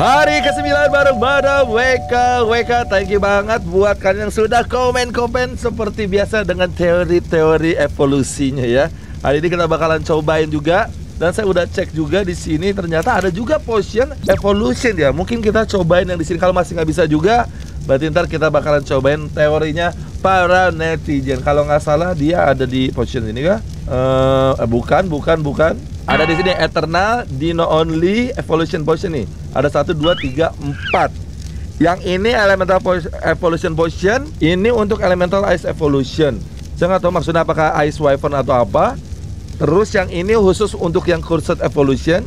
Hari ke-9 baru pada WK WK thank you banget buat kalian yang sudah komen-komen seperti biasa dengan teori-teori evolusinya ya. Hari ini kita bakalan cobain juga dan saya udah cek juga di sini ternyata ada juga potion evolution ya. Mungkin kita cobain yang di sini kalau masih nggak bisa juga berarti ntar kita bakalan cobain teorinya para netizen. Kalau nggak salah dia ada di potion ini kah? Eh, eh bukan, bukan, bukan. Ada di sini Eternal, Dino Only, Evolution Potion nih. Ada satu, dua, tiga, empat. Yang ini Elemental po Evolution Potion, ini untuk Elemental Ice Evolution. Saya nggak tahu maksudnya apakah Ice Wyvern atau apa. Terus yang ini khusus untuk yang Cursed Evolution.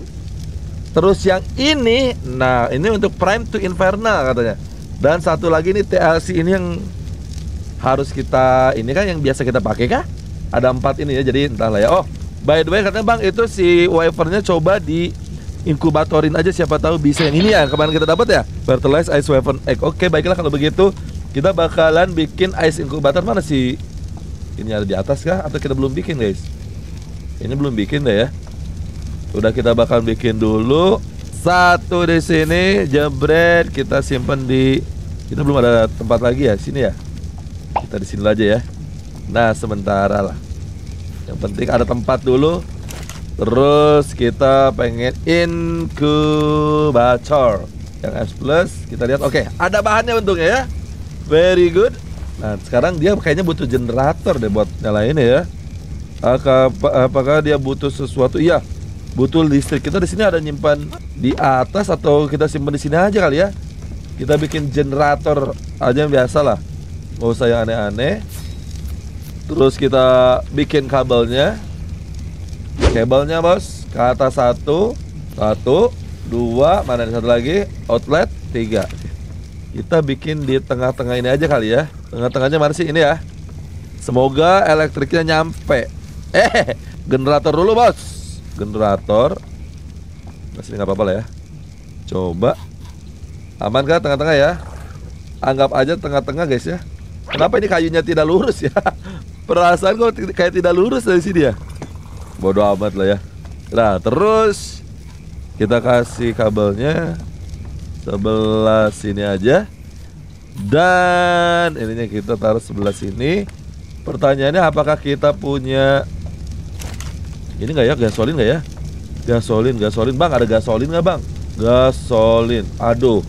Terus yang ini, nah ini untuk Prime to Infernal katanya. Dan satu lagi ini TLC ini yang harus kita ini kan yang biasa kita pakai kah? Ada empat ini ya, jadi entahlah ya. Oh, By the way katanya bang itu si wafernya coba di inkubatorin aja siapa tahu bisa yang ini ya kemarin kita dapat ya fertilized ice wafer egg. Oke baiklah kalau begitu kita bakalan bikin ice inkubator mana sih? Ini ada di atas kah atau kita belum bikin guys? Ini belum bikin deh ya. Udah kita bakal bikin dulu satu di sini jebret kita simpen di kita belum ada tempat lagi ya sini ya kita di sini aja ya. Nah sementara lah yang penting ada tempat dulu. Terus kita pengen inkubator yang S plus kita lihat oke okay, ada bahannya bentuknya ya very good nah sekarang dia kayaknya butuh generator deh buat nyalain ya apakah, dia butuh sesuatu iya butuh listrik kita di sini ada nyimpan di atas atau kita simpan di sini aja kali ya kita bikin generator aja yang biasa lah nggak usah yang aneh-aneh terus kita bikin kabelnya kabelnya bos ke atas satu satu dua mana satu lagi outlet tiga kita bikin di tengah-tengah ini aja kali ya tengah-tengahnya mana sih ini ya semoga elektriknya nyampe eh generator dulu bos generator masih nggak apa-apa lah ya coba aman kan tengah-tengah ya anggap aja tengah-tengah guys ya kenapa ini kayunya tidak lurus ya Perasaan kok kayak tidak lurus dari sini ya. Bodoh amat lah ya. Nah, terus kita kasih kabelnya sebelah sini aja. Dan ininya kita taruh sebelah sini. Pertanyaannya apakah kita punya ini nggak ya gasolin nggak ya? Gasolin, gasolin bang, ada gasolin nggak bang? Gasolin, aduh.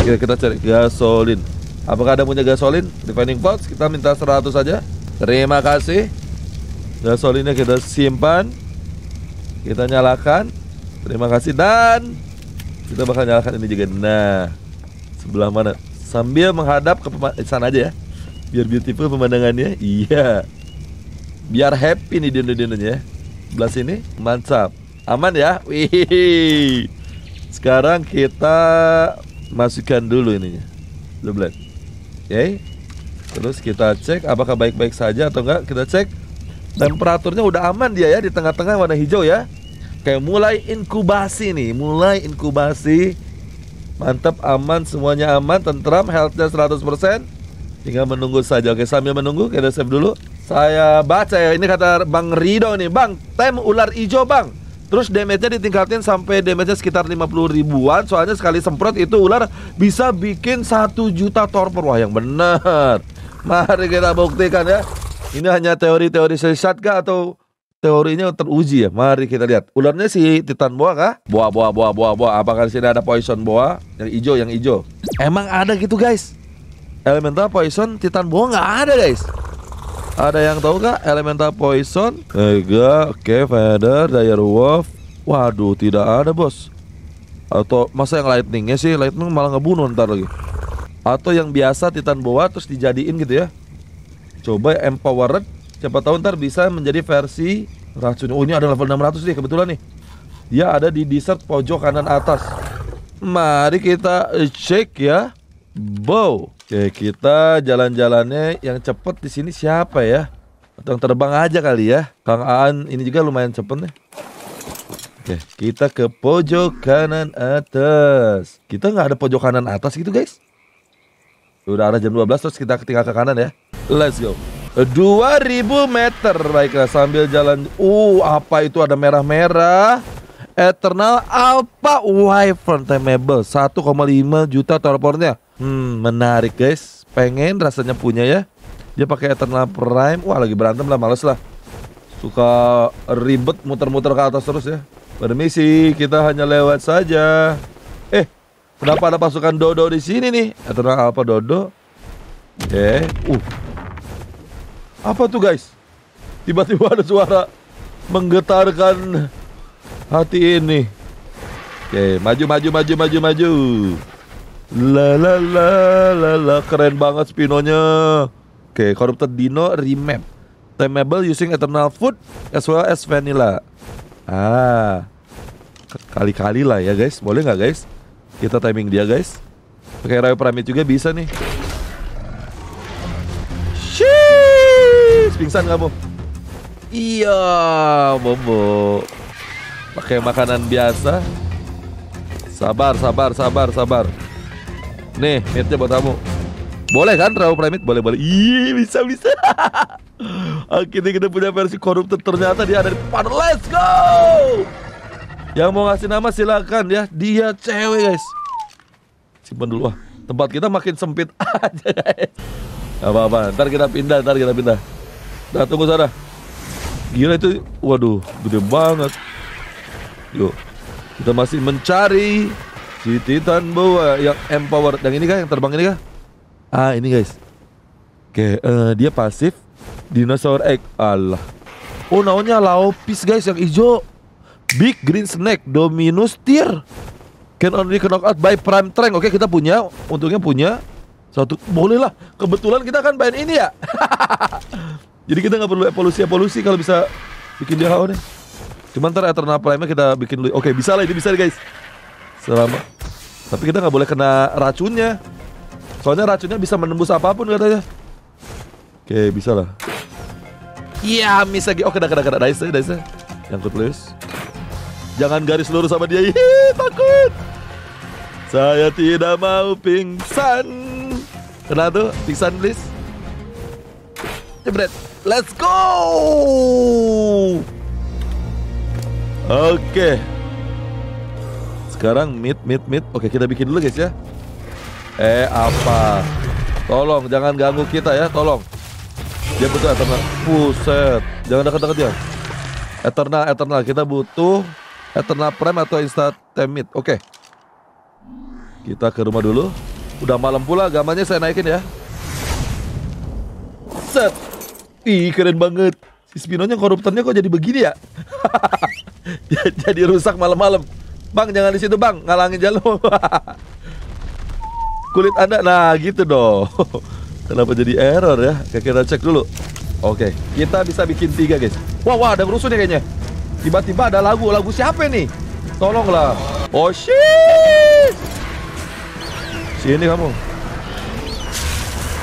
Kita, kita cari gasolin. Apakah ada punya gasolin? defining box kita minta 100 aja. Terima kasih. Gasolinnya kita simpan. Kita nyalakan. Terima kasih dan kita bakal nyalakan ini juga. Nah, sebelah mana? Sambil menghadap ke eh, sana aja ya. Biar beautiful pemandangannya. Iya. Biar happy nih dino ya. Belah ini Mantap. Aman ya. Wih. Sekarang kita masukkan dulu ininya. Dublet. Oke. Okay. Terus kita cek apakah baik-baik saja atau enggak. Kita cek temperaturnya udah aman dia ya di tengah-tengah warna hijau ya. Kayak mulai inkubasi nih, mulai inkubasi. Mantap, aman, semuanya aman, tentram, healthnya 100%. Tinggal menunggu saja. Oke, sambil menunggu kita save dulu. Saya baca ya, ini kata Bang Rido nih. Bang, tem ular hijau bang. Terus damage-nya ditingkatin sampai damage-nya sekitar 50 ribuan Soalnya sekali semprot itu ular bisa bikin satu juta torpor Wah yang benar. Mari kita buktikan ya. Ini hanya teori-teori sesat kah atau teorinya teruji ya? Mari kita lihat. Ularnya si Titan Boa kah? Boa, boa, boa, boa, boa. Apakah di sini ada poison boa? Yang hijau, yang hijau. Emang ada gitu guys? Elemental poison Titan Boa nggak ada guys. Ada yang tahu kah? Elemental poison, Ega, oke, okay, feather, dire wolf. Waduh, tidak ada bos. Atau masa yang lightningnya sih, lightning malah ngebunuh ntar lagi atau yang biasa titan boa terus dijadiin gitu ya coba empowered siapa tahu ntar bisa menjadi versi racun oh ini ada level 600 nih kebetulan nih Ya ada di desert pojok kanan atas mari kita cek ya bow oke kita jalan-jalannya yang cepet di sini siapa ya atau yang terbang aja kali ya Kang Aan ini juga lumayan cepet nih Oke, kita ke pojok kanan atas. Kita nggak ada pojok kanan atas gitu, guys. Udah arah jam 12 terus kita tinggal ke kanan ya. Let's go. 2000 meter. Baiklah sambil jalan. Uh, apa itu ada merah-merah? Eternal Alpha Wyvern koma 1,5 juta torpornya. Hmm, menarik guys. Pengen rasanya punya ya. Dia pakai Eternal Prime. Wah, lagi berantem lah, males lah. Suka ribet muter-muter ke atas terus ya. Permisi, kita hanya lewat saja. Eh, Kenapa ada pasukan Dodo di sini nih? Atau ya, apa Dodo? Oke. Uh. Apa tuh guys? Tiba-tiba ada suara menggetarkan hati ini. Oke, okay. maju maju maju maju maju. La la la la la keren banget Spinonya. Oke, okay. Corrupted Dino remap. Temable using eternal food as well as vanilla. Ah. Kali-kali lah ya guys, boleh nggak guys? Kita timing dia guys. Pakai Rayo Pramit juga bisa nih. Sheesh, pingsan kamu. Iya, Bobo. Pakai makanan biasa. Sabar, sabar, sabar, sabar. Nih, mirnya buat kamu. Boleh kan Rayo Pramit? Boleh, boleh. Iya, bisa, bisa. Akhirnya kita punya versi koruptor. Ternyata dia ada di depan. Let's go! Yang mau ngasih nama silakan ya. Dia cewek guys. Simpan dulu ah. Tempat kita makin sempit aja guys. Gak apa-apa. Ntar kita pindah, ntar kita pindah. Nah tunggu sana. Gila itu, waduh, gede banget. Yuk, kita masih mencari si Titan Boa yang empower. Yang ini kah, yang terbang ini kah? Ah, ini guys. Oke, uh, dia pasif. Dinosaur egg. Allah. Oh, naonnya laopis guys yang hijau. Big Green Snake Dominus Tier Can only knock out by Prime Trank Oke kita punya Untungnya punya Satu Boleh lah Kebetulan kita kan main ini ya Jadi kita nggak perlu evolusi-evolusi Kalau bisa Bikin dia HO nih Cuman ntar Eternal prime kita bikin dulu Oke bisa lah ini bisa nih guys Selama Tapi kita nggak boleh kena racunnya Soalnya racunnya bisa menembus apapun katanya Oke bisa lah Iya, misalnya oke, oh, dah kena kena dice, Yang good please. Jangan garis lurus sama dia. Hii, takut. Saya tidak mau pingsan. Kena tuh pingsan please. Jebret. Let's go. Oke. Sekarang mid mid mid. Oke, kita bikin dulu guys ya. Eh, apa? Tolong jangan ganggu kita ya, tolong. Dia butuh eternal. Puset. Jangan dekat-dekat dia. Eternal, eternal. Kita butuh Eternal Prime atau Insta Temit. Oke. Okay. Kita ke rumah dulu. Udah malam pula, gamanya saya naikin ya. Set. Ih, keren banget. Si Spinonya koruptornya kok jadi begini ya? jadi rusak malam-malam. Bang, jangan di situ, Bang. Ngalangin jalur. Kulit Anda. Nah, gitu dong. Kenapa jadi error ya? Kita cek dulu. Oke, okay. kita bisa bikin tiga, guys. Wah, wah, ada rusuh nih kayaknya. Tiba-tiba ada lagu. Lagu siapa nih? Tolonglah. Oh shit. Sini kamu.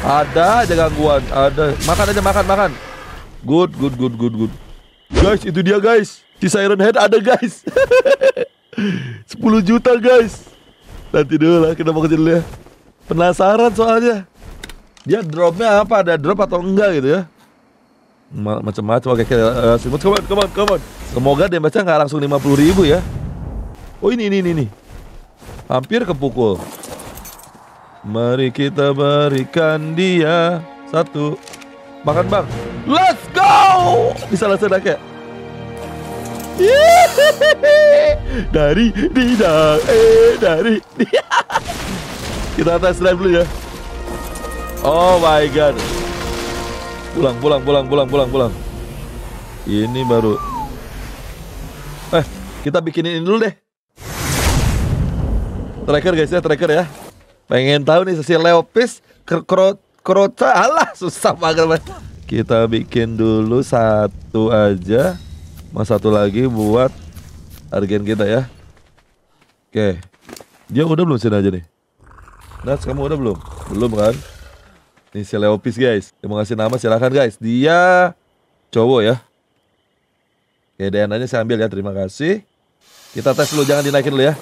Ada aja gangguan. Ada. Makan aja makan makan. Good good good good good. Guys itu dia guys. Si Siren Head ada guys. 10 juta guys. Nanti dulu lah kita mau kecil ya. Penasaran soalnya. Dia dropnya apa? Ada drop atau enggak gitu ya? macam-macam oke, oke uh, eh, eh, Simut come on come on come on semoga damage-nya nggak langsung puluh ribu ya oh ini ini ini, ini. hampir kepukul mari kita berikan dia satu makan bang let's go bisa langsung ya dari tidak eh dari kita tes drive dulu ya oh my god Pulang, pulang, pulang, pulang, pulang, pulang. Ini baru. Eh, kita bikinin ini dulu deh. Tracker guys ya, tracker ya. Pengen tahu nih sesi Leopis Krota kerota, Allah susah banget Kita bikin dulu satu aja Mas satu lagi buat Argen kita ya Oke Dia udah belum sini aja nih Nats kamu udah belum? Belum kan? Ini si Leopis guys. dia mau ngasih nama silahkan guys. Dia cowok ya. Oke DNA-nya saya ambil ya. Terima kasih. Kita tes dulu. Jangan dinaikin dulu ya.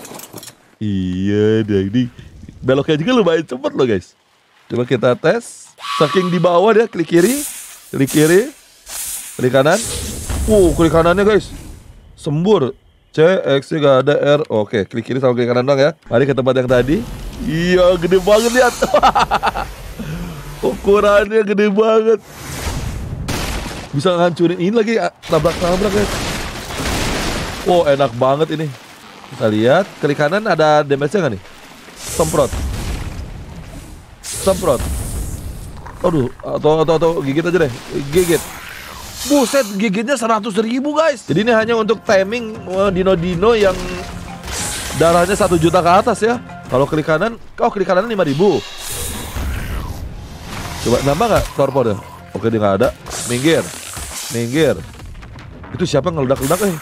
Iya jadi beloknya juga lumayan cepet loh guys. Coba kita tes. Saking di bawah dia klik kiri. Klik kiri. Klik kanan. Wow klik kanannya guys. Sembur. C, X, Y, gak ada R. Oke, klik kiri sama klik kanan dong ya. Mari ke tempat yang tadi. Iya, gede banget lihat. Ukurannya gede banget. Bisa ngancurin ini lagi ah, tabrak-tabrak ya. Wow, enak banget ini. Kita lihat, klik kanan ada damage-nya nggak nih? Semprot. Semprot. Aduh, atau, atau, atau gigit aja deh. Gigit. Buset, gigitnya 100 ribu guys. Jadi ini hanya untuk timing eh, dino-dino yang darahnya satu juta ke atas ya. Kalau klik kanan, oh klik kanan 5 ribu. Coba nambah gak Torpo deh? Oke dia nggak ada. Minggir, minggir. Itu siapa ngeledak-ledak eh?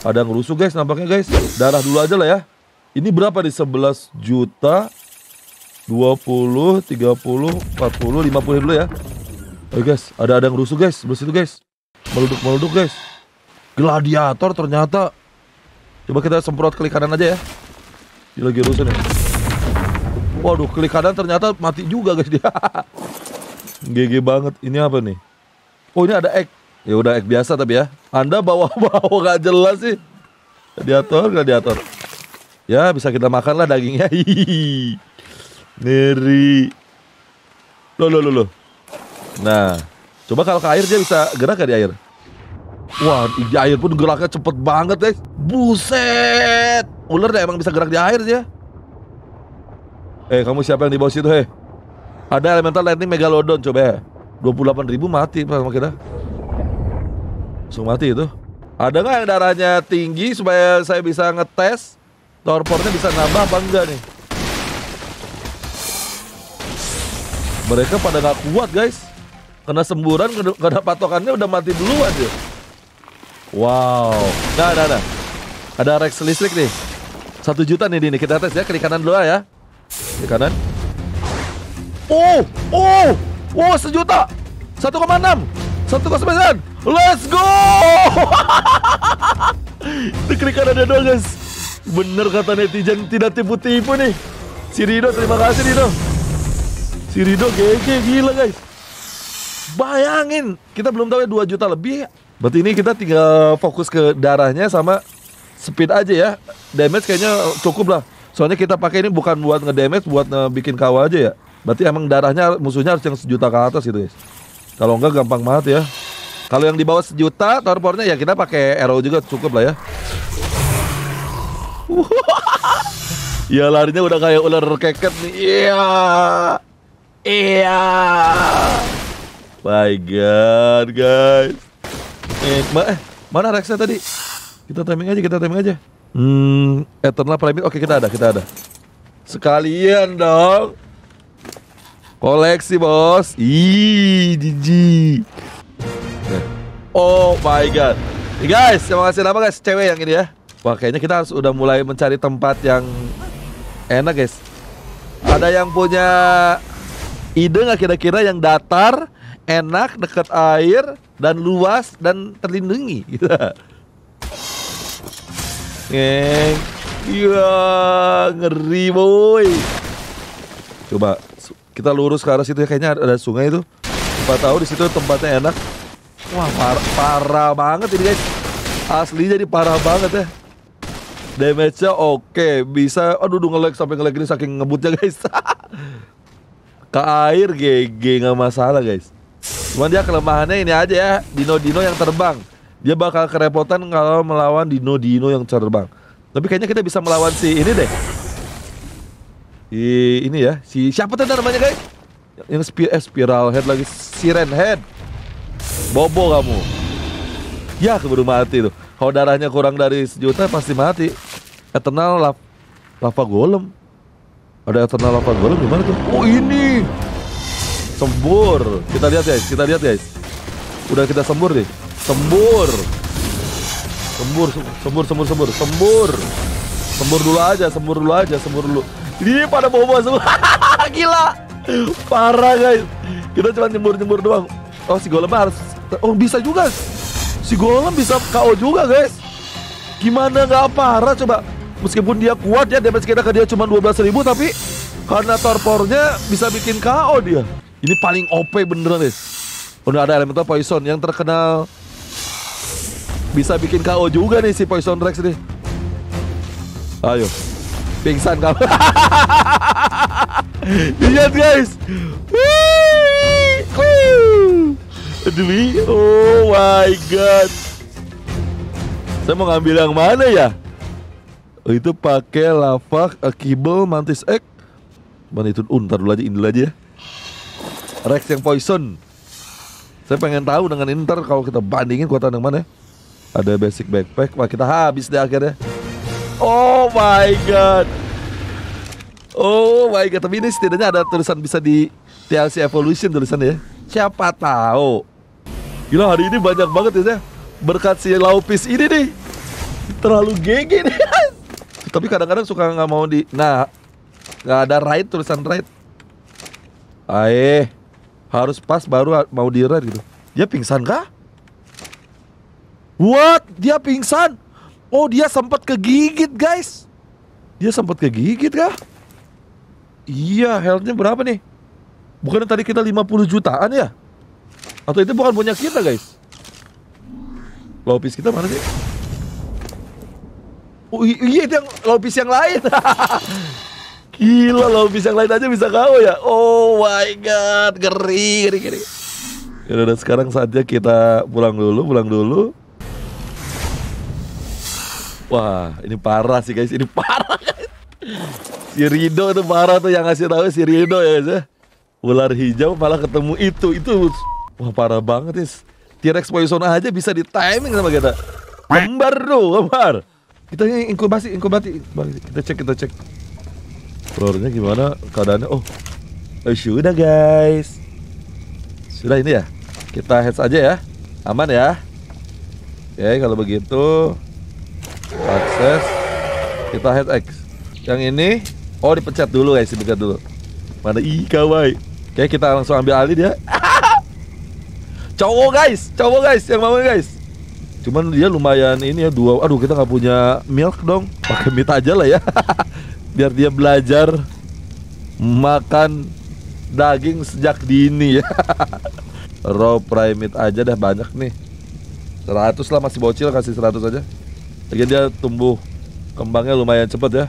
Ada yang rusuh guys nampaknya guys. Darah dulu aja lah ya. Ini berapa di 11 juta 20, 30, 40, 50 dulu ya. Oke guys, ada ada yang rusuh guys, sebelah situ guys. Meluduk meluduk guys. Gladiator ternyata. Coba kita semprot klik kanan aja ya. Dia lagi rusuh nih. Waduh, klik kanan ternyata mati juga guys dia. GG banget. Ini apa nih? Oh ini ada egg. Ya udah egg biasa tapi ya. Anda bawa-bawa gak jelas sih. Radiator, radiator. Ya bisa kita makan lah dagingnya. Neri. Loh, loh, loh, loh. Nah, coba kalau ke air dia bisa gerak gak di air? Wah, di air pun geraknya cepet banget guys. Buset. Ular deh emang bisa gerak di air dia. Eh, kamu siapa yang di bawah situ, heh? Ada elemental lightning megalodon coba ya. 28 ribu mati sama kita. Langsung mati itu. Ada nggak yang darahnya tinggi supaya saya bisa ngetes torpornya bisa nambah apa enggak nih? Mereka pada nggak kuat guys. Kena semburan, kena patokannya udah mati duluan dia. Ya. Wow. Nah, nah, nah. ada, ada. Ada Rex listrik nih. Satu juta nih, ini Kita tes ya, klik kanan dulu ya. Klik kanan. Oh, oh, oh sejuta. satu satu koma enam, koma sembilan. Let's go. Itu ada doang, guys. Bener kata netizen tidak tipu-tipu nih. Si Rido, terima kasih Rido. Si Rido GG gila, guys. Bayangin, kita belum tahu ya 2 juta lebih. Berarti ini kita tinggal fokus ke darahnya sama speed aja ya. Damage kayaknya cukup lah. Soalnya kita pakai ini bukan buat ngedamage, buat ngebikin kawah aja ya. Berarti emang darahnya musuhnya harus yang sejuta ke atas gitu guys. Kalau enggak gampang banget ya. Kalau yang di bawah sejuta torpornya ya kita pakai arrow juga cukup lah ya. ya larinya udah kayak ular keket nih. Iya. Iya. My god, guys. Eh, ma eh, mana Rexa tadi? Kita timing aja, kita timing aja. Hmm, Eternal eh, Prime. Oke, kita ada, kita ada. Sekalian dong. Koleksi bos. Ih, jiji. Eh. Oh my god. Hey guys, terima kasih nama guys cewek yang ini ya. Wah, kayaknya kita harus udah mulai mencari tempat yang enak guys. Ada yang punya ide nggak kira-kira yang datar, enak, deket air, dan luas dan terlindungi. Gitu. Ngeng. Iya, ngeri boy. Coba kita lurus ke arah situ ya kayaknya ada sungai itu. Siapa tahu di situ tempatnya enak. Wah, par parah banget ini guys. Asli jadi parah banget ya. Damage-nya oke, okay. bisa aduh udah nge sampai nge ini saking ngebutnya guys. ke air GG nggak masalah guys. Cuman dia kelemahannya ini aja ya, dino-dino yang terbang. Dia bakal kerepotan kalau melawan dino-dino yang terbang. Tapi kayaknya kita bisa melawan si ini deh ini ya si siapa tuh namanya guys yang spir eh, spiral head lagi siren head bobo kamu ya keburu mati tuh kalau darahnya kurang dari sejuta pasti mati eternal lava, lava golem ada eternal lava golem gimana tuh oh ini sembur kita lihat guys kita lihat guys udah kita sembur nih sembur sembur sembur sembur sembur sembur sembur dulu aja sembur dulu aja sembur dulu di pada bobo semua. Gila. Parah guys. Kita cuma nyembur-nyembur doang. Oh si Golem harus Oh bisa juga. Si Golem bisa KO juga guys. Gimana nggak parah coba. Meskipun dia kuat ya damage kita ke dia cuma 12.000 tapi karena torpornya bisa bikin KO dia. Ini paling OP beneran guys. Udah ada elemental poison yang terkenal bisa bikin KO juga nih si Poison Rex nih. Ayo. Pingsan kamu. Lihat guys. Demi oh my god. Saya mau ngambil yang mana ya? Oh, itu pakai lava eh, kibel mantis egg. Eh. Mana itu untar uh, dulu aja ini dulu aja ya. Rex yang poison. Saya pengen tahu dengan inter kalau kita bandingin kuatan yang mana. Ya. Ada basic backpack, wah kita habis deh akhirnya. Oh my god. Oh my god, tapi ini setidaknya ada tulisan bisa di TLC Evolution tulisannya ya. Siapa tahu. Gila hari ini banyak banget ya berkat si Laupis ini nih. Terlalu gege nih. tapi kadang-kadang suka nggak mau di nah nggak ada right tulisan right. Aeh, harus pas baru mau di right gitu. Dia pingsan kah? What? Dia pingsan? Oh dia sempat kegigit guys Dia sempat kegigit kah? Iya healthnya berapa nih? Bukan tadi kita 50 jutaan ya? Atau itu bukan punya kita guys? Lopis kita mana sih? Oh iya itu yang lopis yang lain Gila lopis yang lain aja bisa kau ya Oh my god Geri geri geri Yaudah sekarang saatnya kita pulang dulu Pulang dulu Wah, ini parah sih guys, ini parah guys. Si Rido itu parah tuh yang ngasih tahu si Rido ya guys ya. Ular hijau malah ketemu itu, itu. Wah, parah banget nih. T-Rex Poison aja bisa di timing sama kita. Kembar tuh, kembar. Kita ini inkubasi, inkubasi. Kita cek, kita cek. Telurnya gimana keadaannya? Oh, oh sudah guys. Sudah ini ya. Kita heads aja ya. Aman ya. Oke, kalau begitu akses kita head X yang ini oh dipecat dulu guys dipecat dulu mana i kawai oke kita langsung ambil alih dia cowok guys cowok guys yang mau guys cuman dia lumayan ini ya dua aduh kita nggak punya milk dong pakai mit aja lah ya biar dia belajar makan daging sejak dini ya raw prime meat aja dah banyak nih 100 lah masih bocil kasih 100 aja lagi dia tumbuh kembangnya lumayan cepat ya.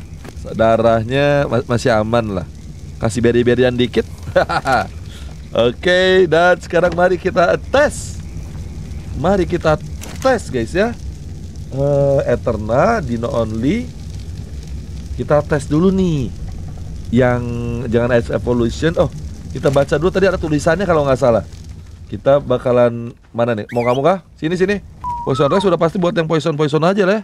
Darahnya masih aman lah. Kasih beri-berian dikit. Oke, okay, dan sekarang mari kita tes. Mari kita tes guys ya. Uh, Eterna, Dino Only. Kita tes dulu nih. Yang jangan Ice Evolution. Oh, kita baca dulu tadi ada tulisannya kalau nggak salah. Kita bakalan mana nih? Mau kamu kah? Sini sini. Poison Rice sudah pasti buat yang poison-poison aja lah. Ya.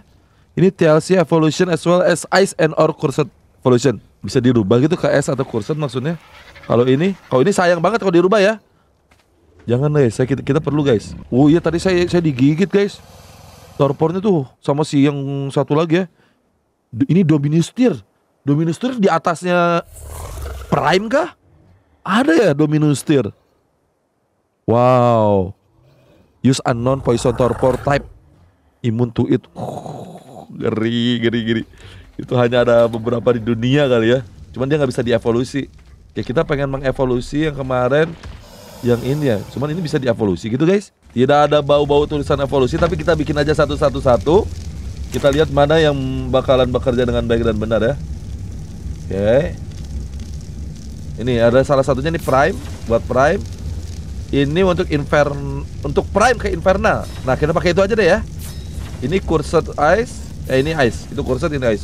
Ini TLC Evolution as well as Ice and or Cursed Evolution. Bisa dirubah gitu ke S atau Cursed maksudnya. Kalau ini, kalau ini sayang banget kalau dirubah ya. Jangan deh, saya kita, kita perlu guys. Oh iya tadi saya saya digigit guys. Torpornya tuh sama si yang satu lagi ya. Ini Dominister. Dominister di atasnya Prime kah? Ada ya Dominister. Wow use a non poison torpor type immune to it uh, geri geri geri itu hanya ada beberapa di dunia kali ya cuman dia nggak bisa dievolusi ya kita pengen mengevolusi yang kemarin yang ini ya cuman ini bisa dievolusi gitu guys tidak ada bau-bau tulisan evolusi tapi kita bikin aja satu-satu satu kita lihat mana yang bakalan bekerja dengan baik dan benar ya oke okay. ini ada salah satunya nih prime buat prime ini untuk Infern untuk Prime ke Infernal. Nah, kita pakai itu aja deh ya. Ini Cursed Ice, eh ini Ice, itu Cursed ini Ice.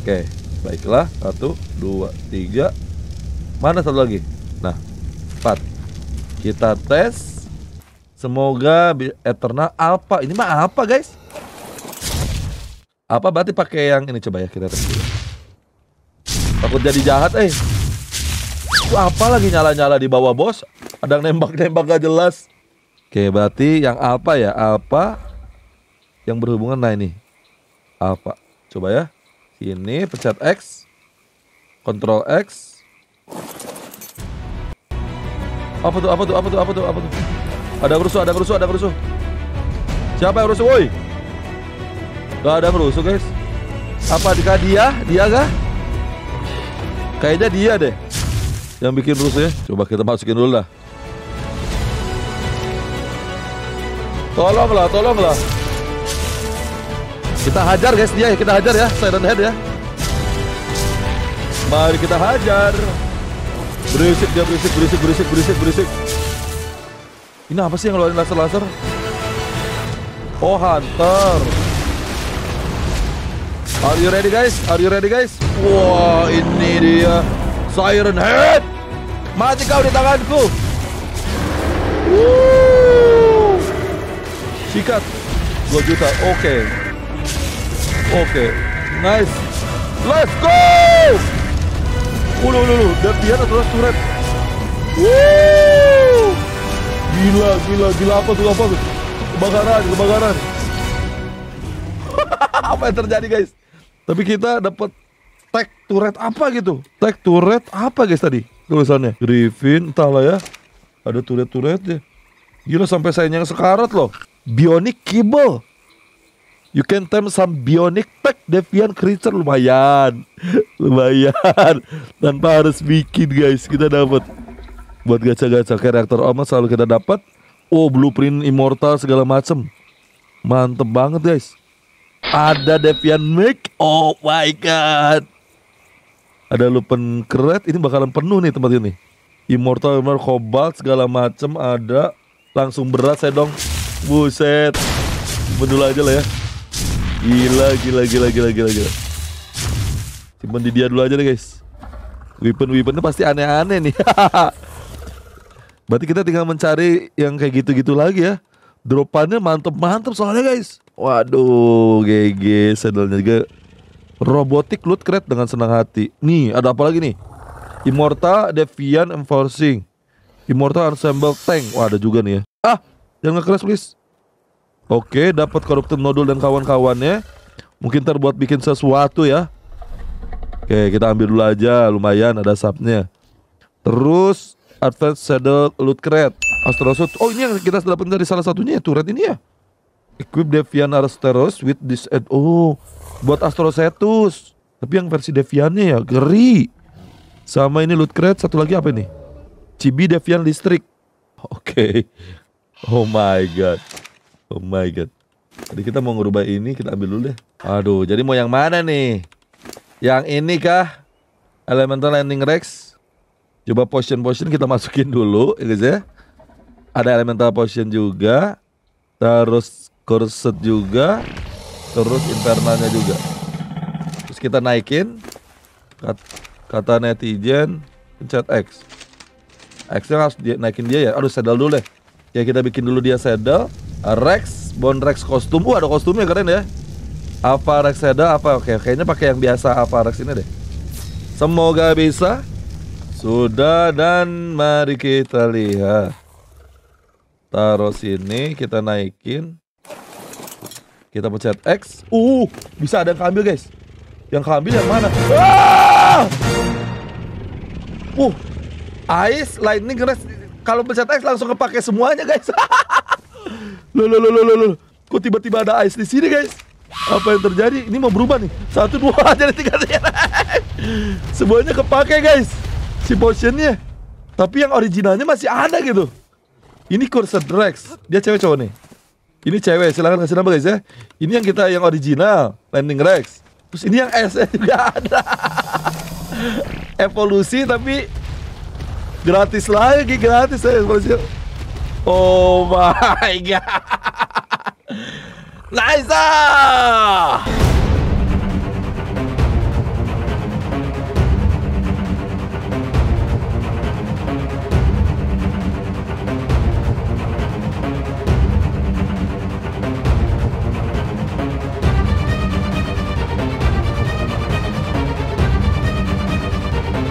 Oke, baiklah. Satu, dua, tiga. Mana satu lagi? Nah, empat. Kita tes. Semoga Eternal apa? Ini mah apa guys? Apa berarti pakai yang ini coba ya kita tes dulu. Takut jadi jahat, eh. Itu apa lagi nyala-nyala di bawah bos? Ada nembak-nembak gak jelas. Oke, berarti yang apa ya? Apa yang berhubungan nah ini. Apa? Coba ya. Ini pecat X. Ctrl X. Apa tuh? Apa tuh? Apa tuh? Apa tuh? Apa tuh? Ada rusuh, ada rusuh, ada rusuh. Siapa yang rusuh, woi? Gak ada rusuh, guys. Apa dikah dia? Dia gak? Kayaknya dia deh. Yang bikin rusuh ya. Coba kita masukin dulu lah. Tolonglah, tolonglah. Kita hajar guys dia, kita hajar ya, Siren Head ya. Mari kita hajar. Berisik dia berisik, berisik, berisik, berisik, berisik. Ini apa sih yang ngeluarin laser-laser? Oh, hunter. Are you ready guys? Are you ready guys? Wah, wow, ini dia. Siren Head. Mati kau di tanganku. Woo. Sikat. 2 juta. Oke. Okay. Oke. Okay. Nice. Let's go. Ulu ulu ulu. Dan dia adalah turret. Woo. Gila gila gila apa tuh apa tuh? Kebakaran kebakaran. apa yang terjadi guys? Tapi kita dapat tag turret apa gitu? Tag turret apa guys tadi tulisannya? Griffin entahlah ya. Ada turret ya Gila sampai sayangnya sekarat loh bionic cable. You can tame some bionic pack deviant creature lumayan. lumayan. Tanpa harus bikin guys, kita dapat buat gacha-gacha karakter Omas selalu kita dapat. Oh, blueprint immortal segala macem Mantep banget guys. Ada Devian Make. Oh my god. Ada lupen keret ini bakalan penuh nih tempat ini. Immortal, Immortal, Cobalt segala macem ada. Langsung berat saya dong. Buset. Bedul aja lah ya. Gila, gila, gila, gila, gila, gila. Simpen di dia dulu aja deh guys. Weapon-weaponnya pasti aneh-aneh nih. Berarti kita tinggal mencari yang kayak gitu-gitu lagi ya. Dropannya mantep-mantep soalnya guys. Waduh, GG Sedelnya juga robotik loot crate dengan senang hati. Nih, ada apa lagi nih? Immortal, Deviant, Enforcing. Immortal Ensemble Tank. Wah, ada juga nih ya. Ah, Jangan keras please. Oke, dapat koruptor nodul dan kawan-kawannya. Mungkin ntar buat bikin sesuatu ya. Oke, kita ambil dulu aja. Lumayan ada subnya. Terus Advanced Saddle Loot Crate. Astrosuit. Oh, ini yang kita dapat dari salah satunya ya, turret ini ya. Equip Devian Asteros with this ad Oh, buat Astrosetus. Tapi yang versi Deviannya ya, geri. Sama ini loot crate, satu lagi apa ini? Cibi Devian Listrik. Oke. Oh my god. Oh my god. Jadi kita mau ngerubah ini, kita ambil dulu deh. Aduh, jadi mau yang mana nih? Yang ini kah? Elemental Landing Rex. Coba potion potion kita masukin dulu, ya guys ya. Ada elemental potion juga. Terus corset juga. Terus internalnya juga. Terus kita naikin. kata netizen, pencet X. X-nya harus dia, naikin dia ya. Aduh, sedal dulu deh. Ya kita bikin dulu dia saddle Rex, Bond Rex kostum Wah uh, ada kostumnya keren ya Apa Rex saddle apa Oke kayaknya pakai yang biasa apa Rex ini deh Semoga bisa Sudah dan mari kita lihat Taruh sini kita naikin Kita pencet X Uh bisa ada yang keambil guys Yang keambil yang mana ah! Uh Ice Lightning Rest kalau pencet X langsung kepake semuanya guys lo lo lo lo lo kok tiba-tiba ada ice di sini guys apa yang terjadi ini mau berubah nih satu dua jadi tiga tiga. semuanya kepake guys si potionnya tapi yang originalnya masih ada gitu ini kursa Rex dia cewek cowok nih ini cewek silahkan kasih nama guys ya ini yang kita yang original landing Rex terus ini yang S juga ada evolusi tapi Grátis lá, que eh, grátis é eh. Brasil. Oh my god! Nice!